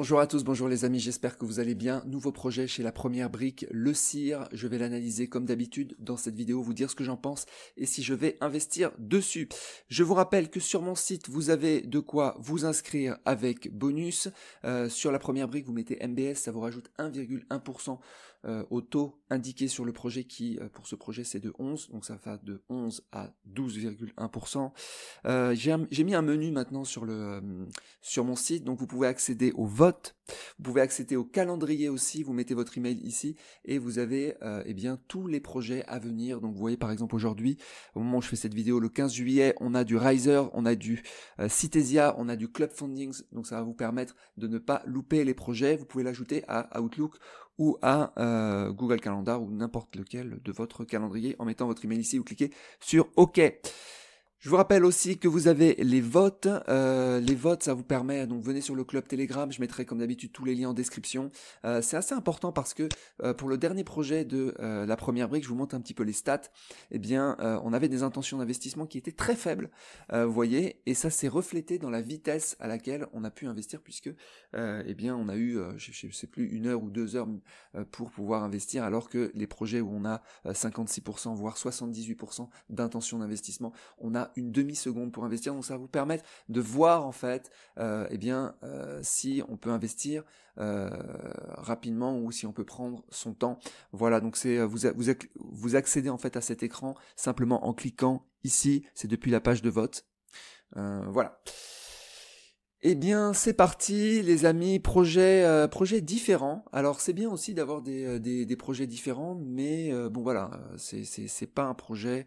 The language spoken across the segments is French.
Bonjour à tous, bonjour les amis, j'espère que vous allez bien. Nouveau projet chez la première brique, le cire. Je vais l'analyser comme d'habitude dans cette vidéo, vous dire ce que j'en pense et si je vais investir dessus. Je vous rappelle que sur mon site, vous avez de quoi vous inscrire avec bonus. Euh, sur la première brique, vous mettez MBS, ça vous rajoute 1,1% euh, au taux indiqué sur le projet qui, euh, pour ce projet, c'est de 11. Donc ça va de 11 à 12,1%. Euh, j'ai mis un menu maintenant euh, sur, mon site, donc vous pouvez accéder au vote, vous pouvez accéder au calendrier aussi, vous mettez votre email ici et vous avez euh, eh bien, tous les projets à venir. Donc vous voyez par exemple aujourd'hui, au moment où je fais cette vidéo, le 15 juillet, on a du Riser, on a du Citesia, on a du Club Fundings, donc ça va vous permettre de ne pas louper les projets. Vous pouvez l'ajouter à Outlook ou à euh, Google Calendar ou n'importe lequel de votre calendrier en mettant votre email ici ou cliquez sur OK. Je vous rappelle aussi que vous avez les votes. Euh, les votes, ça vous permet, donc venez sur le club Telegram, je mettrai comme d'habitude tous les liens en description. Euh, c'est assez important parce que euh, pour le dernier projet de la première brique, je vous montre un petit peu les stats, eh bien on avait des intentions d'investissement qui étaient très faibles, vous voyez, et ça s'est reflété dans la vitesse à laquelle on a pu investir puisque eh bien on a eu, je sais plus, une heure ou deux heures pour pouvoir investir alors que les projets où on a 56%, voire 78% d'intentions d'investissement, on a une demi-seconde pour investir. Donc ça va vous permettre de voir en fait euh, eh bien, euh, si on peut investir euh, rapidement ou si on peut prendre son temps. Voilà, donc c'est vous, vous, vous accédez en fait à cet écran simplement en cliquant ici, c'est depuis la page de vote. voilà. Eh bien, c'est parti, les amis. Projet, euh, projet différent. Alors, c'est bien aussi d'avoir des, euh, des, projets différents, mais euh, bon, voilà, euh, c'est c'est pas un projet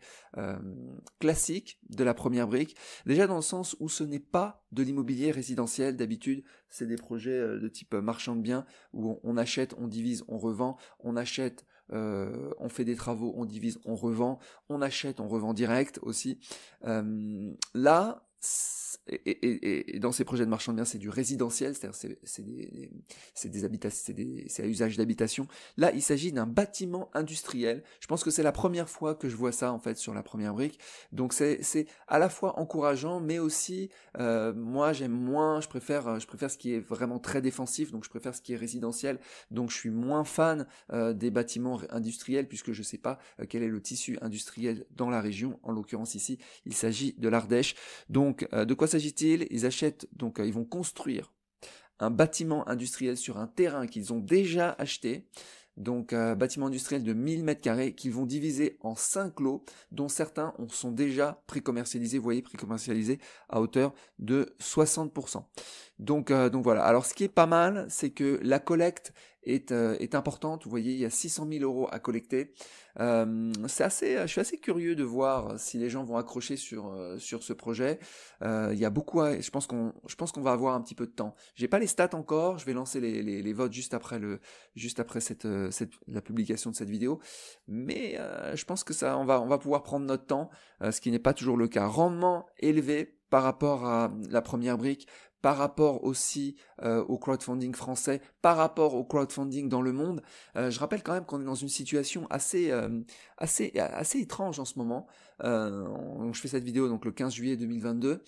classique de la première brique. Déjà dans le sens où ce n'est pas de l'immobilier résidentiel d'habitude, c'est des projets de type marchand de biens où on, achète, on divise, on revend, on achète, on fait des travaux, on divise, on revend, on achète, on revend direct aussi. Euh, là, et, dans ces projets de marchand de biens, c'est du résidentiel, c'est-à-dire c'est, des, c'est des c'est à usage d'habitation. Là, il s'agit d'un bâtiment industriel. Je pense que c'est la première fois que je vois ça en fait sur la première brique. Donc c'est, c'est à la fois encourageant, mais aussi euh, moi j'aime moins, je préfère, je préfère ce qui est vraiment très défensif, donc je préfère ce qui est résidentiel. Donc je suis moins fan euh, des bâtiments industriels puisque je sais pas euh, quel est le tissu industriel dans la région. En l'occurrence ici, il s'agit de l'Ardèche. Donc donc, euh, de quoi s'agit-il Ils achètent, donc euh, ils vont construire un bâtiment industriel sur un terrain qu'ils ont déjà acheté. Donc, euh, bâtiment industriel de 1000 mètres 2 qu'ils vont diviser en 5 lots, dont certains sont déjà pré-commercialisés, vous voyez, pré-commercialisés à hauteur de 60%. Donc, voilà. Alors, ce qui est pas mal, c'est que la collecte est, est importante. Vous voyez, il y a 600 000 euros à collecter. Euh, c'est assez, je suis assez curieux de voir si les gens vont accrocher sur euh, sur ce projet. Euh, il y a beaucoup, je pense qu'on, je pense qu'on va avoir un petit peu de temps. J'ai pas les stats encore, je vais lancer les, les, votes juste après le, juste après cette, cette la publication de cette vidéo. Mais je pense que ça, on va, on va pouvoir prendre notre temps, ce qui n'est pas toujours le cas. Rendement élevé par rapport à la première brique, par rapport aussi au crowdfunding français, par rapport au crowdfunding dans le monde. je rappelle quand même qu'on est dans une situation assez euh, assez, assez étrange en ce moment. Euh, je fais cette vidéo donc le 15 juillet 2022.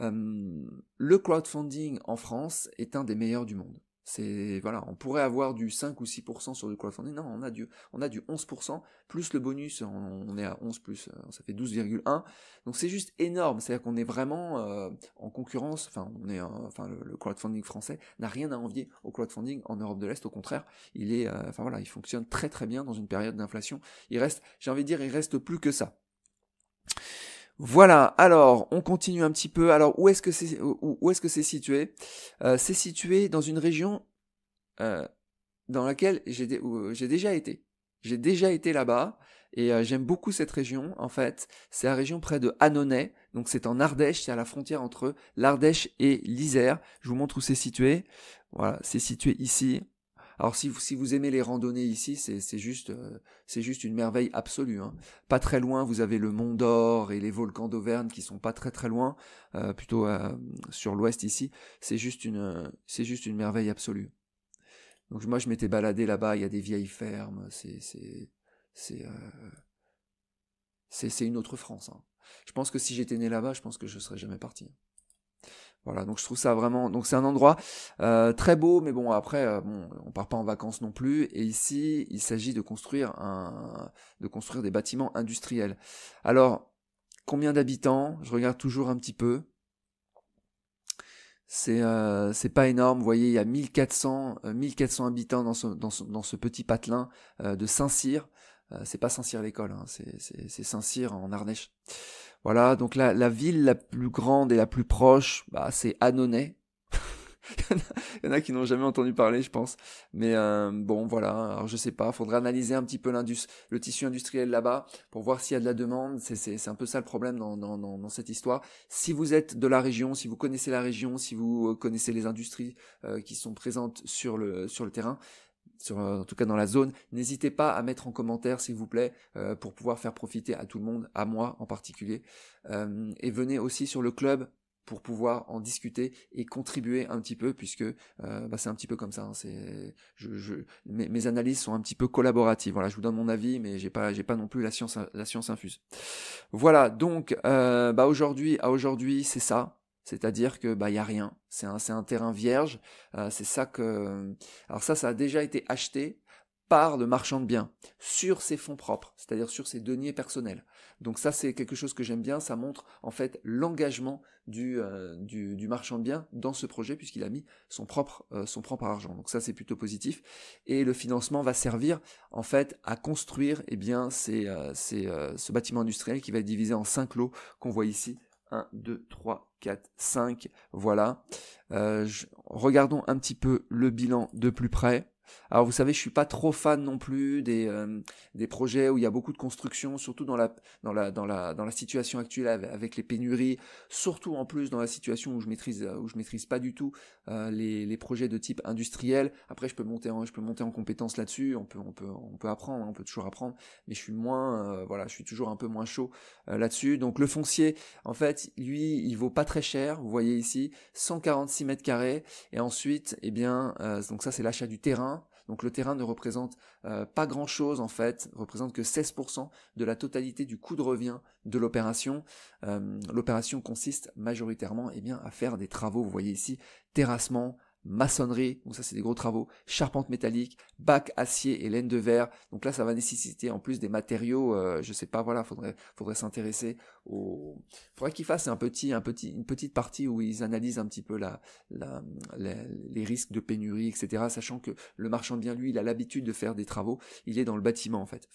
Euh, le crowdfunding en France est un des meilleurs du monde. C'est voilà, on pourrait avoir du 5 ou 6% sur du crowdfunding. Non, on a du on a du 11% plus le bonus, on, est à 11 plus euh, ça fait 12,1. Donc c'est juste énorme, c'est-à-dire qu'on est vraiment euh, en concurrence, enfin on est euh, enfin le, crowdfunding français n'a rien à envier au crowdfunding en Europe de l'Est, au contraire, il est enfin voilà, il fonctionne très très bien dans une période d'inflation. Il reste, j'ai envie de dire, il reste plus que ça. Voilà, alors on continue un petit peu. Alors où est-ce que c'est où, est-ce que c'est situé euh, C'est situé dans une région euh, dans laquelle euh, j'ai déjà été. J'ai déjà été là-bas et j'aime beaucoup cette région en fait. C'est la région près de Annonay, donc c'est en Ardèche, c'est à la frontière entre l'Ardèche et l'Isère. Je vous montre où c'est situé. Voilà, c'est situé ici. Alors si vous, aimez les randonnées ici, c'est juste, euh, juste une merveille absolue. Hein. Pas très loin, vous avez le Mont d'Or et les volcans d'Auvergne qui sont pas très très loin, euh, plutôt euh, sur l'ouest ici. C'est juste une, juste une merveille absolue. Donc moi je m'étais baladé là-bas, il y a des vieilles fermes, c'est, une autre France. Hein. Je pense que si j'étais né là-bas, je pense que je serais jamais parti. Voilà, donc je trouve ça vraiment. Donc c'est un endroit euh, très beau, mais bon après, euh, bon, on part pas en vacances non plus. Et ici, il s'agit de construire un, de construire des bâtiments industriels. Alors, combien d'habitants Je regarde toujours un petit peu. Euh, c'est pas énorme, vous voyez, il y a 1400 1400 habitants dans ce dans ce petit patelin de Saint-Cyr. Euh, c'est pas Saint-Cyr l'école, hein, c'est Saint-Cyr en Arnèche. Voilà, donc la, la ville la plus grande et la plus proche, bah, c'est Annonay. il, y en a qui n'ont jamais entendu parler, je pense. Mais euh, bon, voilà. Alors je sais pas. faudrait analyser un petit peu le tissu industriel là-bas pour voir s'il y a de la demande. C'est un peu ça le problème dans, dans, cette histoire. Si vous êtes de la région, si vous connaissez la région, si vous euh, connaissez les industries qui sont présentes sur le sur le terrain, euh, en tout cas dans la zone. N'hésitez pas à mettre en commentaire, s'il vous plaît, euh, pour pouvoir faire profiter à tout le monde, à moi en particulier. Euh, et venez aussi sur le club pour pouvoir en discuter et contribuer un petit peu, puisque bah, c'est un petit peu comme ça. Hein. c'est, mes, analyses sont un petit peu collaboratives. Voilà, je vous donne mon avis, mais j'ai pas, j'ai pas non plus la science, la science infuse. Voilà, donc bah aujourd'hui, à aujourd'hui, c'est ça. C'est-à-dire que bah y a rien, c'est un, un terrain vierge, euh, c'est ça que alors ça ça a déjà été acheté par le marchand de biens sur ses fonds propres, c'est-à-dire sur ses deniers personnels. Donc ça c'est quelque chose que j'aime bien, ça montre en fait l'engagement du, euh, du, marchand de biens dans ce projet puisqu'il a mis son propre euh, son propre argent. Donc ça c'est plutôt positif et le financement va servir en fait à construire eh bien c'est ce bâtiment industriel qui va être divisé en cinq lots qu'on voit ici 1, 2, 3, 4, 5. Voilà. Euh, regardons un petit peu le bilan de plus près. Alors vous savez, je suis pas trop fan non plus euh, des, projets où il y a beaucoup de construction, surtout dans la, dans la, situation actuelle avec les pénuries, surtout en plus dans la situation où je maîtrise, euh, je maîtrise pas du tout euh, les, projets de type industriel. Après, je peux monter en, je peux monter en compétence là-dessus, on peut, peut, on peut apprendre, hein, on peut toujours apprendre, mais je suis moins, voilà, je suis toujours un peu moins chaud là-dessus. Donc le foncier, en fait, lui, il vaut pas très cher. Vous voyez ici, 146 mètres carrés. Et ensuite, eh bien, donc ça c'est l'achat du terrain. Donc le terrain ne représente euh, pas grand-chose en fait, représente que 16% de la totalité du coût de revient de l'opération. Euh, l'opération consiste majoritairement eh bien, à faire des travaux, vous voyez ici, terrassement, maçonnerie, donc ça c'est des gros travaux, charpente métallique, bac acier et laine de verre. Donc là ça va nécessiter en plus des matériaux, je euh, je sais pas, voilà, faudrait faudrait s'intéresser au faudrait qu'ils fassent un petit un petit une petite partie où ils analysent un petit peu la, les risques de pénurie, etc. Sachant que le marchand de biens lui il a l'habitude de faire des travaux, il est dans le bâtiment en fait.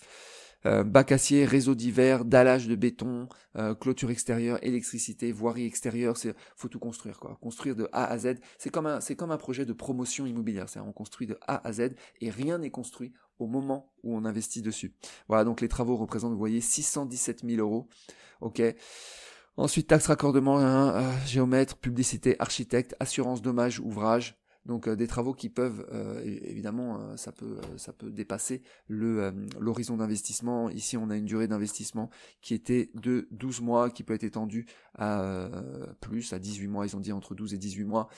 Euh, bac acier, réseau d'hiver, dallage de béton, euh, clôture extérieure, électricité, voirie extérieure, c'est faut tout construire quoi. Construire de A à Z, c'est comme un c'est comme un projet de promotion immobilière, c'est on construit de A à Z et rien n'est construit au moment où on investit dessus. Voilà donc les travaux représentent vous voyez 617 000 euros. Ok. Ensuite, taxe raccordement, hein, euh, géomètre, publicité, architecte, assurance dommage, ouvrage, donc euh, des travaux qui peuvent euh, évidemment euh, ça peut ça peut dépasser le l'horizon d'investissement. Ici on a une durée d'investissement qui était de 12 mois qui peut être étendue à plus à 18 mois, ils ont dit entre 12 et 18 mois,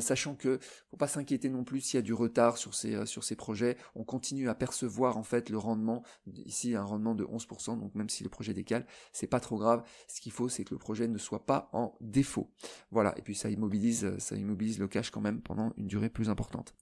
sachant que faut pas s'inquiéter non plus s'il y a du retard sur ces sur ces projets, on continue à percevoir en fait le rendement ici un rendement de 11% donc même si le projet décale, c'est pas trop grave. Ce qu'il faut c'est que le projet ne soit pas en défaut. Voilà, et puis ça immobilise ça immobilise le cash quand même pendant une durée plus importante.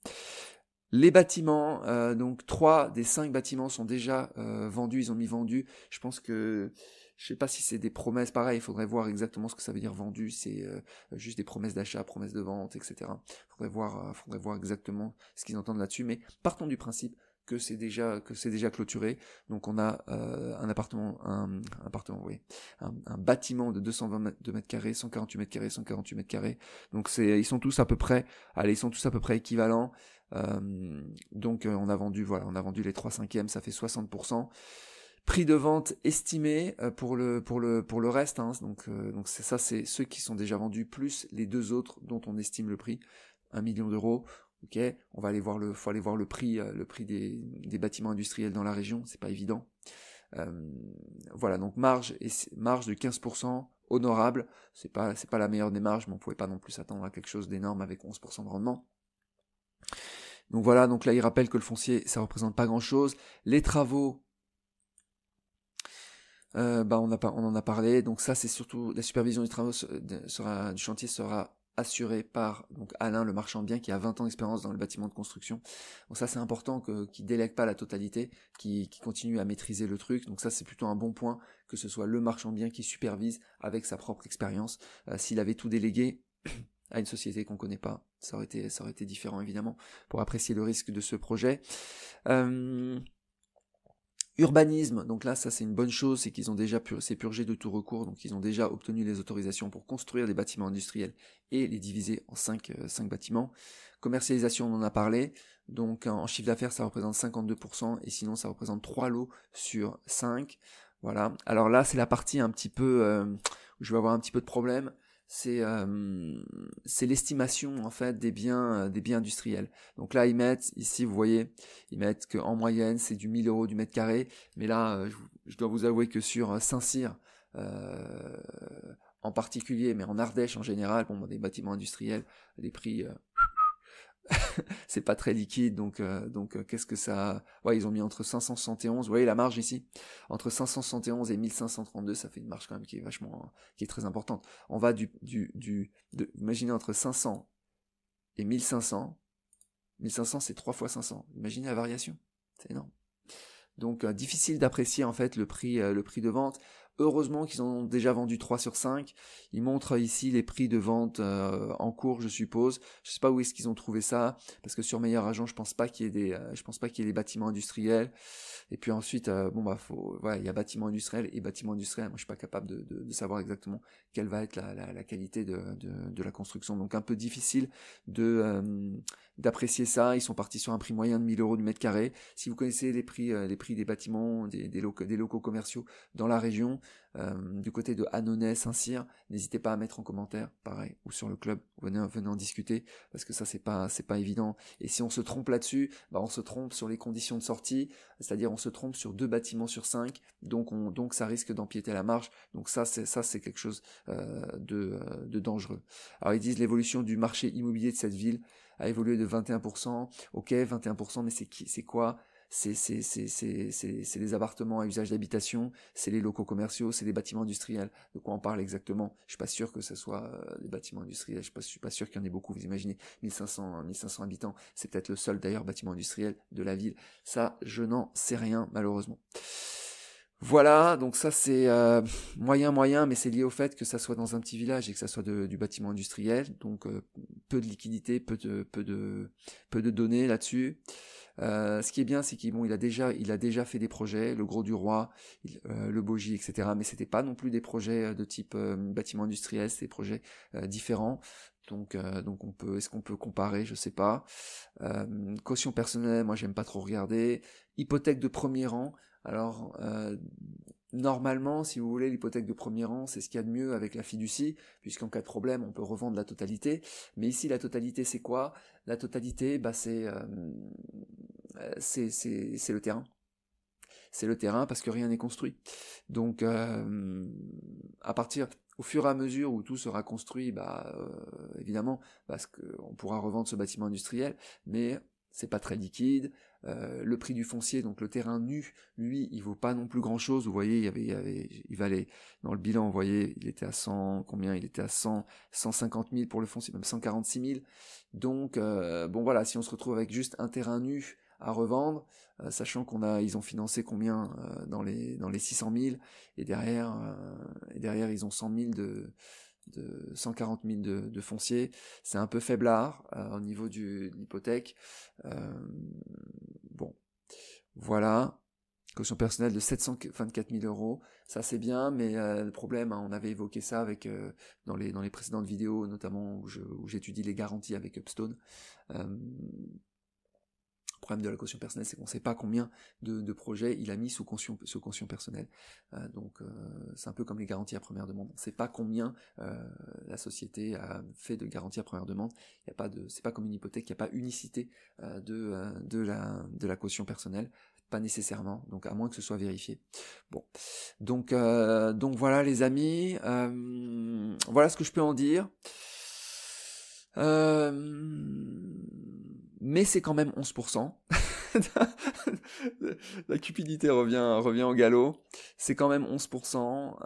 Les bâtiments, euh, donc trois des cinq bâtiments sont déjà euh, vendus, ils ont mis vendu, Je pense que je sais pas si c'est des promesses, pareil, il faudrait voir exactement ce que ça veut dire vendu, c'est euh, juste des promesses d'achat, promesses de vente, etc. Faudrait voir, faudrait voir exactement ce qu'ils entendent là-dessus, mais partons du principe que c'est déjà que c'est déjà clôturé. Donc on a euh, un appartement, un, appartement, oui, un, bâtiment de 222 mètres, carrés, 148 m carrés, 148 mètres carrés. Donc c'est, ils sont tous à peu près, allez, ils sont tous à peu près équivalents. Euh, donc euh, on a vendu, voilà, on a vendu les 3 cinquièmes, ça fait 60%. Prix de vente estimé pour le pour le pour le reste, hein. donc donc c'est ça, c'est ceux qui sont déjà vendus plus les deux autres dont on estime le prix. 1 million d'euros. Ok, on va aller voir le, faut aller voir le prix, euh, le prix des, bâtiments industriels dans la région, c'est pas évident. Euh, voilà, donc marge et marge de 15%, honorable. C'est pas, c'est pas la meilleure des marges, mais on pouvait pas non plus s'attendre à quelque chose d'énorme avec 11% de rendement. Donc voilà, donc là il rappelle que le foncier, ça représente pas grand chose. Les travaux, euh, bah on, a, on en a parlé. Donc ça, c'est surtout la supervision des travaux sera, du chantier sera assuré par donc Alain le marchand bien qui a 20 ans d'expérience dans le bâtiment de construction. Donc ça c'est important que qui délègue pas la totalité, qui, continue à maîtriser le truc. Donc ça c'est plutôt un bon point que ce soit le marchand bien qui supervise avec sa propre expérience. Euh, s'il avait tout délégué à une société qu'on connaît pas, ça aurait été ça aurait été différent évidemment pour apprécier le risque de ce projet. Euh, Urbanisme, donc là ça c'est une bonne chose, c'est qu'ils ont déjà pu purgé de tout recours, donc ils ont déjà obtenu les autorisations pour construire des bâtiments industriels et les diviser en 5, euh, cinq, bâtiments. Commercialisation, on en a parlé, donc en chiffre d'affaires ça représente 52% et sinon ça représente 3 lots sur 5. Voilà, alors là c'est la partie un petit peu euh, où je vais avoir un petit peu de problème c'est c'est l'estimation en fait des biens des biens industriels. Donc là ils mettent ici vous voyez ils mettent qu'en moyenne c'est du 1000 euros du mètre carré, mais là euh, je, dois vous avouer que sur euh, Saint-Cyr euh, en particulier, mais en Ardèche en général, bon, des bâtiments industriels, les prix c'est pas très liquide, donc euh, donc euh, qu'est-ce que ça Ouais, ils ont mis entre 571. Vous voyez la marge ici Entre 571 et 1532, ça fait une marge quand même qui est vachement, qui est très importante. On va du du du. De, imaginez entre 500 et 1500. 1500 c'est 3 fois 500. Imaginez la variation, c'est énorme. Donc euh, difficile d'apprécier en fait le prix le prix de vente. Heureusement qu'ils ont déjà vendu 3 sur 5. Ils montrent ici les prix de vente euh, en cours, je suppose. Je sais pas où est-ce qu'ils ont trouvé ça, parce que sur Meilleur Agent, je pense pas qu'il y ait des, euh, je pense pas qu'il y ait des bâtiments industriels. Et puis ensuite, euh, bon bah faut, voilà, il y a bâtiments industriels et bâtiments industriels. Moi, je suis pas capable de, savoir exactement quelle va être la, qualité de, de, la construction. Donc un peu difficile de d'apprécier ça. Ils sont partis sur un prix moyen de 1000 euros du mètre carré. Si vous connaissez les prix, les prix des bâtiments, des, locaux, des locaux commerciaux dans la région, euh, du côté de Annonay, Saint-Cyr, n'hésitez pas à mettre en commentaire, pareil, ou sur le club, venez, en discuter, parce que ça c'est pas c'est pas évident. Et si on se trompe là-dessus, bah, on se trompe sur les conditions de sortie, c'est-à-dire on se trompe sur deux bâtiments sur cinq, donc donc ça risque d'empiéter la marche. Donc ça c'est ça c'est quelque chose euh, de, euh, de dangereux. Alors ils disent l'évolution du marché immobilier de cette ville a évolué de 21%. Ok, 21%, mais c'est qui c'est quoi c'est des appartements à usage d'habitation, c'est les locaux commerciaux, c'est des bâtiments industriels. De quoi on parle exactement Je suis pas sûr que ce soit des euh, bâtiments industriels, je suis pas, suis pas sûr qu'il y en ait beaucoup, vous imaginez, 1500, 1500 habitants, c'est peut-être le seul d'ailleurs bâtiment industriel de la ville. Ça, je n'en sais rien malheureusement. Voilà, donc ça c'est euh, moyen moyen, mais c'est lié au fait que ça soit dans un petit village et que ça soit du bâtiment industriel, donc euh, peu de liquidités, peu de peu de données là-dessus. Euh, ce qui est bien, c'est qu'il bon, il a déjà il a déjà fait des projets, le Gros du Roi, le Bogie, etc. Mais c'était pas non plus des projets de type bâtiment industriel, c'est des projets différents. Donc, donc on peut, est-ce qu'on peut comparer Je sais pas. Euh, caution personnelle, moi j'aime pas trop regarder. Hypothèque de premier rang, alors, euh, normalement, si vous voulez, l'hypothèque de premier rang, c'est ce qu'il y a de mieux avec la fiducie, puisqu'en cas de problème, on peut revendre la totalité. Mais ici, la totalité, c'est quoi La totalité, bah, euh, euh, c'est le terrain c'est le terrain parce que rien n'est construit. Donc à partir au fur et à mesure où tout sera construit, bah évidemment parce qu'on pourra revendre ce bâtiment industriel, mais c'est pas très liquide, euh, le prix du foncier, donc le terrain nu, lui, il vaut pas non plus grand chose. Vous voyez, il y avait, il, y avait, il valait dans le bilan, vous voyez, il était à 100, combien Il était à 100, 150 000 pour le foncier, même 146 000. Donc, euh, bon voilà, si on se retrouve avec juste un terrain nu à revendre, euh, sachant qu'on a, ils ont financé combien dans les dans les 600 000 et derrière et derrière ils ont 100 000 de de 140 000 de, foncier. C'est un peu faiblard euh, au niveau du, de l'hypothèque. Euh, bon, voilà. Caution personnelle de 724 000 euros, ça c'est bien, mais euh, le problème, hein, on avait évoqué ça avec dans les dans les précédentes vidéos, notamment où j'étudie les garanties avec Upstone problème de la caution personnelle, c'est qu'on ne sait pas combien de, projets il a mis sous caution, sous personnelle. Euh, donc euh, c'est un peu comme les garanties à première demande. On ne sait pas combien euh, la société a fait de garanties à première demande. Il y a pas de, c'est pas comme une hypothèque, il n'y a pas unicité de, de, la, de la caution personnelle. Pas nécessairement, donc à moins que ce soit vérifié. Bon, donc donc voilà les amis, voilà ce que je peux en dire mais c'est quand même 11%. la cupidité revient, revient au galop. C'est quand même 11%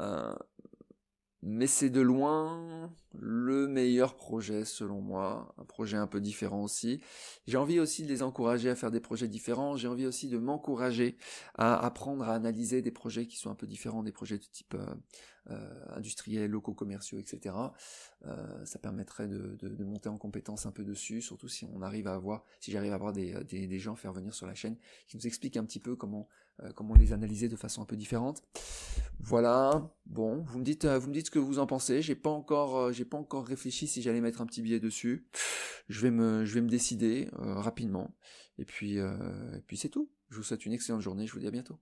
mais c'est de loin le meilleur projet selon moi, un projet un peu différent aussi. J'ai envie aussi de les encourager à faire des projets différents, j'ai envie aussi de m'encourager à apprendre à analyser des projets qui sont un peu différents des projets de type euh, euh locaux, commerciaux, etc. Euh, ça permettrait de, monter en compétence un peu dessus, surtout si on arrive à avoir, si j'arrive à avoir des, euh, des gens faire venir sur la chaîne qui nous expliquent un petit peu comment euh, comment les analyser de façon un peu différente. Voilà, bon, vous me dites, euh, vous me dites ce que vous en pensez. J'ai pas encore, euh, j'ai pas encore réfléchi si j'allais mettre un petit billet dessus. Je vais me, je vais me décider rapidement. Et puis, et puis c'est tout. Je vous souhaite une excellente journée. Je vous dis à bientôt.